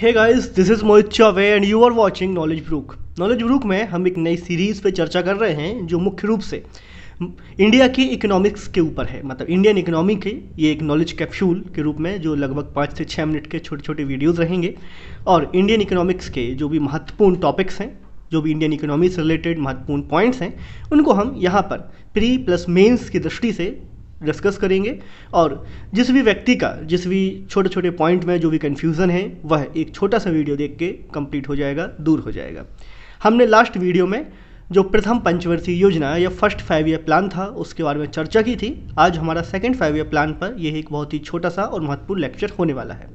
hey guys this is Mohit Chaubey and you are watching Knowledge Brook Knowledge Brook में हम एक नई सीरीज पे चर्चा कर रहे हैं जो मुख्य रूप से इंडिया की इकोनॉमिक्स के ऊपर है मतलब इंडियन इकोनॉमी के ये एक नॉलेज कैप्सूल के रूप में जो लगभग पाँच से छः मिनट के छोटे छोटे वीडियोज़ रहेंगे और इंडियन इकोनॉमिक्स के जो भी महत्वपूर्ण टॉपिक्स हैं जो भी इंडियन इकोनॉमी से रिलेटेड महत्वपूर्ण पॉइंट्स हैं उनको हम यहाँ पर प्री प्लस मेंस की दृष्टि से डिस्कस करेंगे और जिस भी व्यक्ति का जिस भी छोटे छोटे पॉइंट में जो भी कन्फ्यूज़न है वह एक छोटा सा वीडियो देख के कंप्लीट हो जाएगा दूर हो जाएगा हमने लास्ट वीडियो में जो प्रथम पंचवर्षीय योजना या फर्स्ट फाइव ईयर प्लान था उसके बारे में चर्चा की थी आज हमारा सेकेंड फाइव ईयर प्लान पर यह एक बहुत ही छोटा सा और महत्वपूर्ण लेक्चर होने वाला है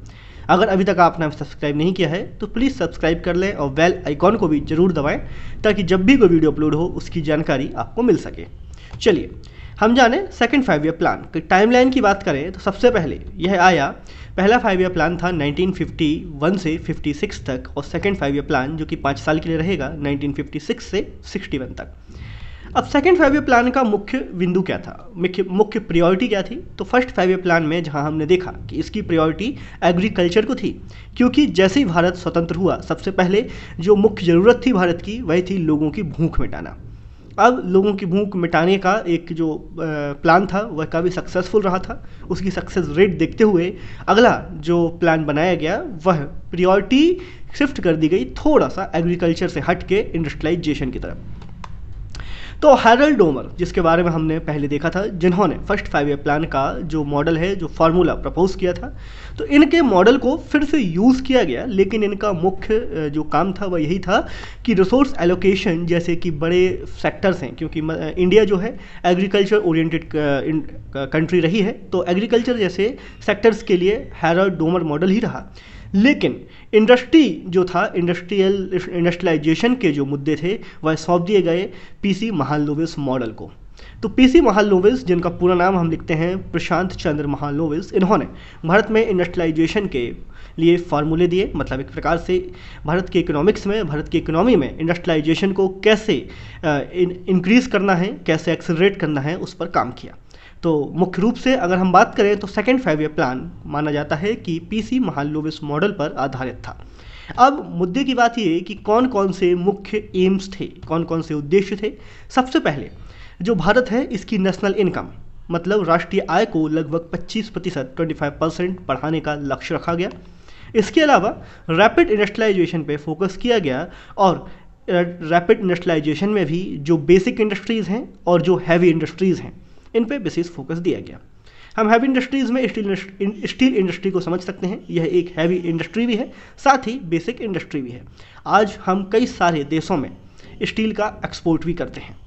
अगर अभी तक आपने सब्सक्राइब नहीं किया है तो प्लीज़ सब्सक्राइब कर लें और बेल आइकॉन को भी जरूर दबाएं ताकि जब भी कोई वीडियो अपलोड हो उसकी जानकारी आपको मिल सके चलिए हम जाने सेकंड फाइव ईयर प्लान की टाइमलाइन की बात करें तो सबसे पहले यह आया पहला फाइव ईयर प्लान था 1951 से 56 तक और सेकंड फाइव ईयर प्लान जो कि पाँच साल के लिए रहेगा 1956 से 61 तक अब सेकेंड फाइव ईयर प्लान का मुख्य बिंदु क्या था मुख्य मुख्य प्रायोरिटी क्या थी तो फर्स्ट फाइव ईयर प्लान में जहां हमने देखा कि इसकी प्रायोरिटी एग्रीकल्चर को थी क्योंकि जैसे ही भारत स्वतंत्र हुआ सबसे पहले जो मुख्य ज़रूरत थी भारत की वही थी लोगों की भूख मिटाना अब लोगों की भूख मिटाने का एक जो प्लान था वह काफ़ी सक्सेसफुल रहा था उसकी सक्सेस रेट देखते हुए अगला जो प्लान बनाया गया वह प्रियोरिटी शिफ्ट कर दी गई थोड़ा सा एग्रीकल्चर से हट के इंडस्ट्रियलाइजेशन की तरफ तो हैरल डोमर जिसके बारे में हमने पहले देखा था जिन्होंने फर्स्ट फाइव ईयर प्लान का जो मॉडल है जो फार्मूला प्रपोज किया था तो इनके मॉडल को फिर से यूज़ किया गया लेकिन इनका मुख्य जो काम था वह यही था कि रिसोर्स एलोकेशन जैसे कि बड़े सेक्टर्स हैं क्योंकि इंडिया जो है एग्रीकल्चर ओरिएंटेड कंट्री रही है तो एग्रीकल्चर जैसे सेक्टर्स के लिए हैरल डोमर मॉडल ही रहा लेकिन इंडस्ट्री जो था इंडस्ट्रियल इंडस्ट्रियलाइजेशन के जो मुद्दे थे वह सौंप दिए गए पीसी महालोविस मॉडल को तो पीसी महालोविस जिनका पूरा नाम हम लिखते हैं प्रशांत चंद्र महालोविस इन्होंने भारत में इंडस्ट्रियलाइजेशन के लिए फार्मूले दिए मतलब एक प्रकार से भारत के इकोनॉमिक्स में भारत की इकोनॉमी में इंडस्ट्रियलाइजेशन को कैसे इंक्रीज़ करना है कैसे एक्सेलरेट करना है उस पर काम किया तो मुख्य रूप से अगर हम बात करें तो सेकेंड फाइव ईयर प्लान माना जाता है कि पीसी महालोविस मॉडल पर आधारित था अब मुद्दे की बात ये कि कौन कौन से मुख्य एम्स थे कौन कौन से उद्देश्य थे सबसे पहले जो भारत है इसकी नेशनल इनकम मतलब राष्ट्रीय आय को लगभग 25 प्रतिशत ट्वेंटी परसेंट बढ़ाने का लक्ष्य रखा गया इसके अलावा रैपिड इंडस्ट्रियलाइजेशन पे फोकस किया गया और रैपिड इंडस्ट्रियलाइजेशन में भी जो बेसिक इंडस्ट्रीज़ हैं और जो हैवी इंडस्ट्रीज़ हैं इन पर विशेष फोकस दिया गया हम हैवी इंडस्ट्रीज़ में स्टील स्टील इंडस्ट्री को समझ सकते हैं यह एक हैवी इंडस्ट्री भी है साथ ही बेसिक इंडस्ट्री भी है आज हम कई सारे देशों में स्टील का एक्सपोर्ट भी करते हैं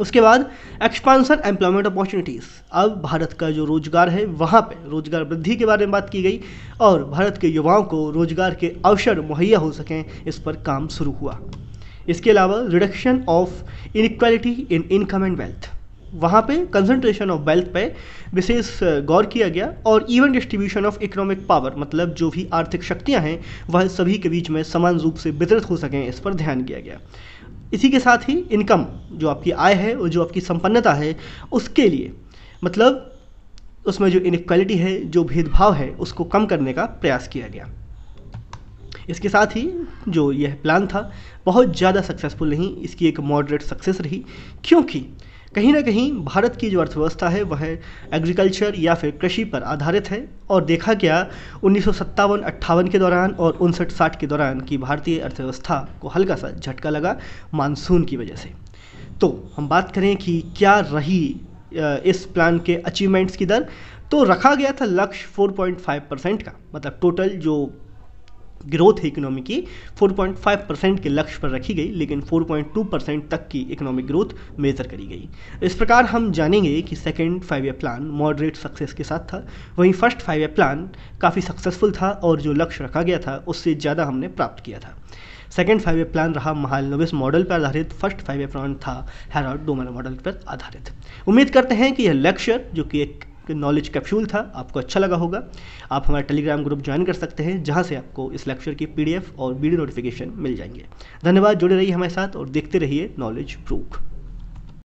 उसके बाद एक्सपांसन एम्प्लॉयमेंट अपॉर्चुनिटीज़ अब भारत का जो रोजगार है वहाँ पे रोजगार वृद्धि के बारे में बात की गई और भारत के युवाओं को रोजगार के अवसर मुहैया हो सकें इस पर काम शुरू हुआ इसके अलावा reduction of inequality in income and wealth वहाँ पे कंसंट्रेशन ऑफ वेल्थ पे विशेष गौर किया गया और even distribution of economic power मतलब जो भी आर्थिक शक्तियाँ हैं वह सभी के बीच में समान रूप से वितरित हो सकें इस पर ध्यान दिया गया इसी के साथ ही इनकम जो आपकी आय है और जो आपकी संपन्नता है उसके लिए मतलब उसमें जो इनक्वालिटी है जो भेदभाव है उसको कम करने का प्रयास किया गया इसके साथ ही जो यह प्लान था बहुत ज़्यादा सक्सेसफुल नहीं इसकी एक मॉडरेट सक्सेस रही क्योंकि कहीं ना कहीं भारत की जो अर्थव्यवस्था है वह एग्रीकल्चर या फिर कृषि पर आधारित है और देखा गया उन्नीस सौ सत्तावन अट्ठावन के दौरान और उनसठ साठ के दौरान कि भारतीय अर्थव्यवस्था को हल्का सा झटका लगा मानसून की वजह से तो हम बात करें कि क्या रही इस प्लान के अचीवमेंट्स की दर तो रखा गया था लक्ष्य 4.5 परसेंट का मतलब टोटल जो ग्रोथ है इकोनॉमी की 4.5 परसेंट के लक्ष्य पर रखी गई लेकिन 4.2 परसेंट तक की इकोनॉमिक ग्रोथ मेजर करी गई इस प्रकार हम जानेंगे कि second five year plan moderate success के साथ था वहीं फर्स्ट फाइव ईयर प्लान काफ़ी सक्सेसफुल था और जो लक्ष्य रखा गया था उससे ज़्यादा हमने प्राप्त किया था सेकेंड फाइव ईयर प्लान रहा महालनोविस मॉडल पर आधारित फर्स्ट फाइव ईयर प्लान था हैरॉड डोमर मॉडल पर आधारित उम्मीद करते हैं कि यह लेक्चर जो कि एक नॉलेज कैप्सूल था आपको अच्छा लगा होगा आप हमारा टेलीग्राम ग्रुप ज्वाइन कर सकते हैं जहाँ से आपको इस लेक्चर की पी और वीडियो नोटिफिकेशन मिल जाएंगे धन्यवाद जुड़े रहिए हमारे साथ और देखते रहिए नॉलेज प्रूफ